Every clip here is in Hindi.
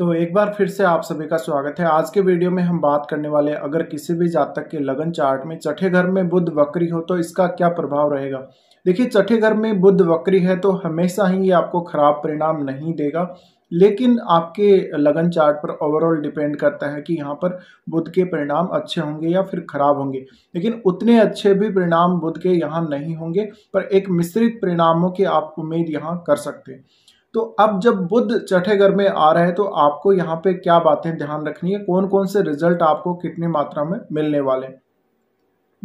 तो एक बार फिर से आप सभी का स्वागत है आज के वीडियो में हम बात करने वाले अगर किसी भी जातक के लगन चार्ट में चठे घर में बुद्ध वक्री हो तो इसका क्या प्रभाव रहेगा देखिए चठे घर में बुद्ध वक्री है तो हमेशा ही ये आपको खराब परिणाम नहीं देगा लेकिन आपके लगन चार्ट पर ओवरऑल डिपेंड करता है कि यहाँ पर बुद्ध के परिणाम अच्छे होंगे या फिर खराब होंगे लेकिन उतने अच्छे भी परिणाम बुद्ध के यहाँ नहीं होंगे पर एक मिश्रित परिणामों की आप उम्मीद यहाँ कर सकते हैं तो अब जब बुद्ध चठे घर में आ रहे हैं तो आपको यहाँ पे क्या बातें ध्यान रखनी है कौन कौन से रिजल्ट आपको कितनी मात्रा में मिलने वाले हैं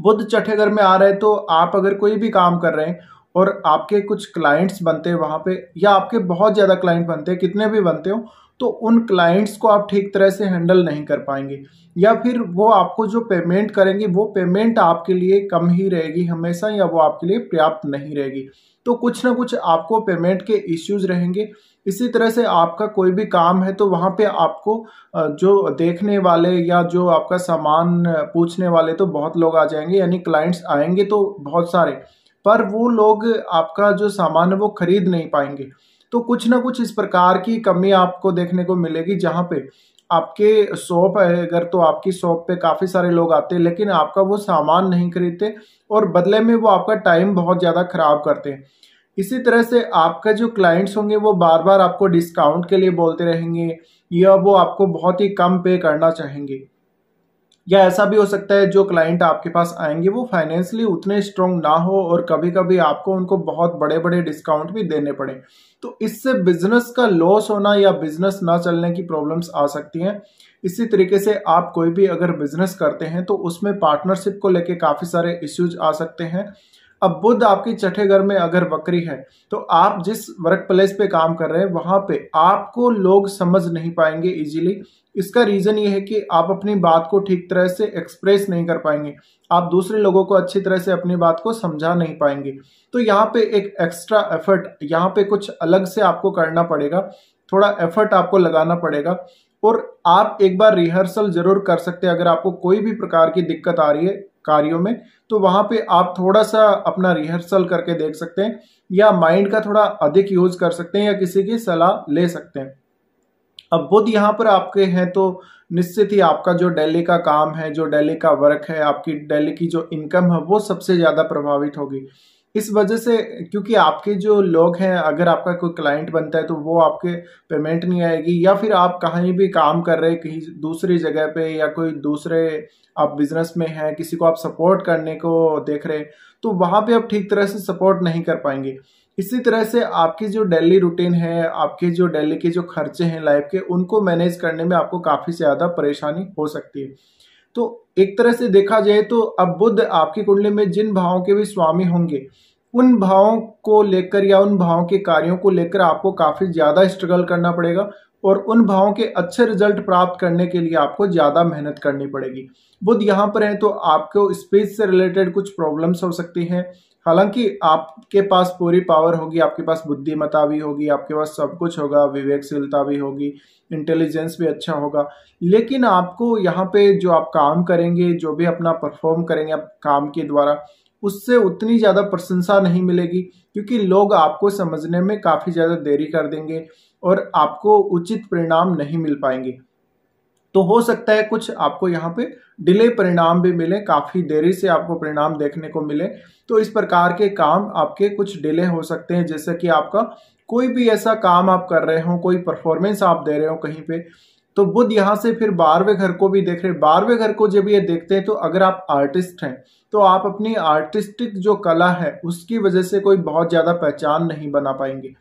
बुद्ध चठे घर में आ रहे हैं तो आप अगर कोई भी काम कर रहे हैं और आपके कुछ क्लाइंट्स बनते हैं वहाँ पे या आपके बहुत ज़्यादा क्लाइंट बनते हैं कितने भी बनते हो तो उन क्लाइंट्स को आप ठीक तरह से हैंडल नहीं कर पाएंगे या फिर वो आपको जो पेमेंट करेंगे वो पेमेंट आपके लिए कम ही रहेगी हमेशा या वो आपके लिए पर्याप्त नहीं रहेगी तो कुछ ना कुछ आपको पेमेंट के इश्यूज रहेंगे इसी तरह से आपका कोई भी काम है तो वहाँ पे आपको जो देखने वाले या जो आपका सामान पूछने वाले तो बहुत लोग आ जाएंगे यानी क्लाइंट्स आएंगे तो बहुत सारे पर वो लोग आपका जो सामान है वो खरीद नहीं पाएंगे तो कुछ ना कुछ इस प्रकार की कमी आपको देखने को मिलेगी जहाँ पे आपके शॉप है अगर तो आपकी शॉप पे काफ़ी सारे लोग आते हैं लेकिन आपका वो सामान नहीं खरीदते और बदले में वो आपका टाइम बहुत ज़्यादा ख़राब करते हैं इसी तरह से आपका जो क्लाइंट्स होंगे वो बार बार आपको डिस्काउंट के लिए बोलते रहेंगे या वो आपको बहुत ही कम पे करना चाहेंगे या ऐसा भी हो सकता है जो क्लाइंट आपके पास आएंगे वो फाइनेंशली उतने स्ट्रांग ना हो और कभी कभी आपको उनको बहुत बड़े बड़े डिस्काउंट भी देने पड़े तो इससे बिजनेस का लॉस होना या बिजनेस ना चलने की प्रॉब्लम्स आ सकती हैं इसी तरीके से आप कोई भी अगर बिजनेस करते हैं तो उसमें पार्टनरशिप को लेकर काफ़ी सारे इश्यूज आ सकते हैं अब बुद्ध आपकी छठे घर में अगर वक्री है तो आप जिस वर्क प्लेस पे काम कर रहे हैं वहां पे आपको लोग समझ नहीं पाएंगे इजीली इसका रीज़न ये है कि आप अपनी बात को ठीक तरह से एक्सप्रेस नहीं कर पाएंगे आप दूसरे लोगों को अच्छी तरह से अपनी बात को समझा नहीं पाएंगे तो यहाँ पे एक एक्स्ट्रा एफर्ट यहाँ पे कुछ अलग से आपको करना पड़ेगा थोड़ा एफर्ट आपको लगाना पड़ेगा और आप एक बार रिहर्सल जरूर कर सकते हैं अगर आपको कोई भी प्रकार की दिक्कत आ रही है कार्यों में तो वहाँ पे आप थोड़ा सा अपना रिहर्सल करके देख सकते हैं या माइंड का थोड़ा अधिक यूज कर सकते हैं या किसी की सलाह ले सकते हैं अब बुद्ध यहाँ पर आपके हैं तो निश्चित ही आपका जो डेली का काम है जो डेली का वर्क है आपकी डेली की जो इनकम है वो सबसे ज़्यादा प्रभावित होगी इस वजह से क्योंकि आपके जो लोग हैं अगर आपका कोई क्लाइंट बनता है तो वो आपके पेमेंट नहीं आएगी या फिर आप कहीं भी काम कर रहे कहीं दूसरी जगह पे या कोई दूसरे आप बिजनेस में हैं किसी को आप सपोर्ट करने को देख रहे हैं तो वहाँ पे आप ठीक तरह से सपोर्ट नहीं कर पाएंगे इसी तरह से आपकी जो डेली रूटीन है आपके जो डेली के जो खर्चे हैं लाइफ के उनको मैनेज करने में आपको काफ़ी ज़्यादा परेशानी हो सकती है तो एक तरह से देखा जाए तो अब बुद्ध आपकी कुंडली में जिन भावों के भी स्वामी होंगे उन भावों को लेकर या उन भावों के कार्यों को लेकर आपको काफ़ी ज़्यादा स्ट्रगल करना पड़ेगा और उन भावों के अच्छे रिजल्ट प्राप्त करने के लिए आपको ज़्यादा मेहनत करनी पड़ेगी बुद्ध यहाँ पर है तो आपको स्पेस से रिलेटेड कुछ प्रॉब्लम्स हो सकती हैं हालांकि आपके पास पूरी पावर होगी आपके पास बुद्धिमता भी होगी आपके पास सब कुछ होगा विवेकशीलता भी होगी इंटेलिजेंस भी अच्छा होगा लेकिन आपको यहाँ पे जो आप काम करेंगे जो भी अपना परफॉर्म करेंगे आप काम के द्वारा उससे उतनी ज़्यादा प्रशंसा नहीं मिलेगी क्योंकि लोग आपको समझने में काफ़ी ज़्यादा देरी कर देंगे और आपको उचित परिणाम नहीं मिल पाएंगे तो हो सकता है कुछ आपको यहाँ पे डिले परिणाम भी मिले काफ़ी देरी से आपको परिणाम देखने को मिले तो इस प्रकार के काम आपके कुछ डिले हो सकते हैं जैसे कि आपका कोई भी ऐसा काम आप कर रहे हो कोई परफॉर्मेंस आप दे रहे हो कहीं पे तो बुद्ध यहाँ से फिर बारहवें घर को भी देख रहे हैं बारहवें घर को जब ये देखते हैं तो अगर आप आर्टिस्ट हैं तो आप अपनी आर्टिस्टिक जो कला है उसकी वजह से कोई बहुत ज़्यादा पहचान नहीं बना पाएंगे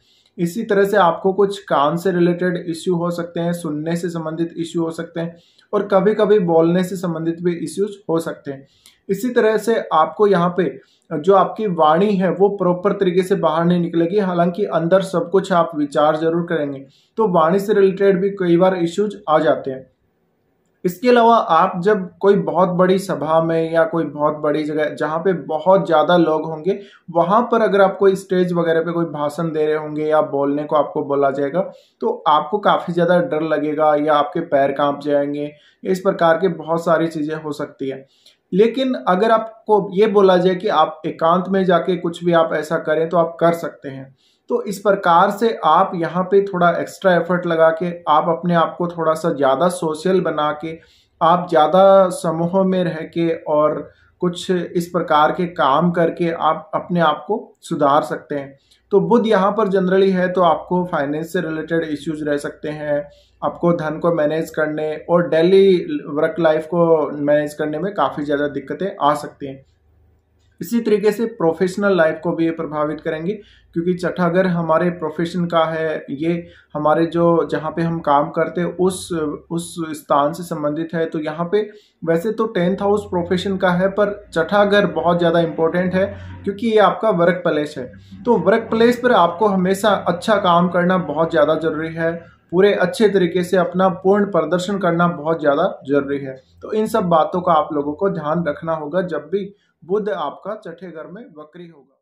इसी तरह से आपको कुछ कान से रिलेटेड इश्यू हो सकते हैं सुनने से संबंधित इश्यू हो सकते हैं और कभी कभी बोलने से संबंधित भी इश्यूज हो सकते हैं इसी तरह से आपको यहाँ पे जो आपकी वाणी है वो प्रॉपर तरीके से बाहर नहीं निकलेगी हालांकि अंदर सब कुछ आप विचार जरूर करेंगे तो वाणी से रिलेटेड भी कई बार इश्यूज आ जाते हैं इसके अलावा आप जब कोई बहुत बड़ी सभा में या कोई बहुत बड़ी जगह जहाँ पे बहुत ज़्यादा लोग होंगे वहाँ पर अगर आप कोई स्टेज वगैरह पे कोई भाषण दे रहे होंगे या बोलने को आपको बोला जाएगा तो आपको काफ़ी ज़्यादा डर लगेगा या आपके पैर कांप जाएंगे इस प्रकार के बहुत सारी चीज़ें हो सकती है लेकिन अगर आपको ये बोला जाए कि आप एकांत में जाके कुछ भी आप ऐसा करें तो आप कर सकते हैं तो इस प्रकार से आप यहाँ पे थोड़ा एक्स्ट्रा एफर्ट लगा के आप अपने आप को थोड़ा सा ज़्यादा सोशल बना के आप ज़्यादा समूह में रह के और कुछ इस प्रकार के काम करके आप अपने आप को सुधार सकते हैं तो बुद्ध यहाँ पर जनरली है तो आपको फाइनेंस से रिलेटेड इश्यूज रह सकते हैं आपको धन को मैनेज करने और डेली वर्क लाइफ को मैनेज करने में काफ़ी ज़्यादा दिक्कतें आ सकती हैं इसी तरीके से प्रोफेशनल लाइफ को भी ये प्रभावित करेंगे क्योंकि घर हमारे प्रोफेशन का है ये हमारे जो जहाँ पे हम काम करते हैं उस उस स्थान से संबंधित है तो यहाँ पे वैसे तो टेंथ हाउस प्रोफेशन का है पर घर बहुत ज़्यादा इम्पोर्टेंट है क्योंकि ये आपका वर्क प्लेस है तो वर्क प्लेस पर आपको हमेशा अच्छा काम करना बहुत ज़्यादा ज़रूरी है पूरे अच्छे तरीके से अपना पूर्ण प्रदर्शन करना बहुत ज़्यादा जरूरी है तो इन सब बातों का आप लोगों को ध्यान रखना होगा जब भी बुध आपका छठे घर में वक्री होगा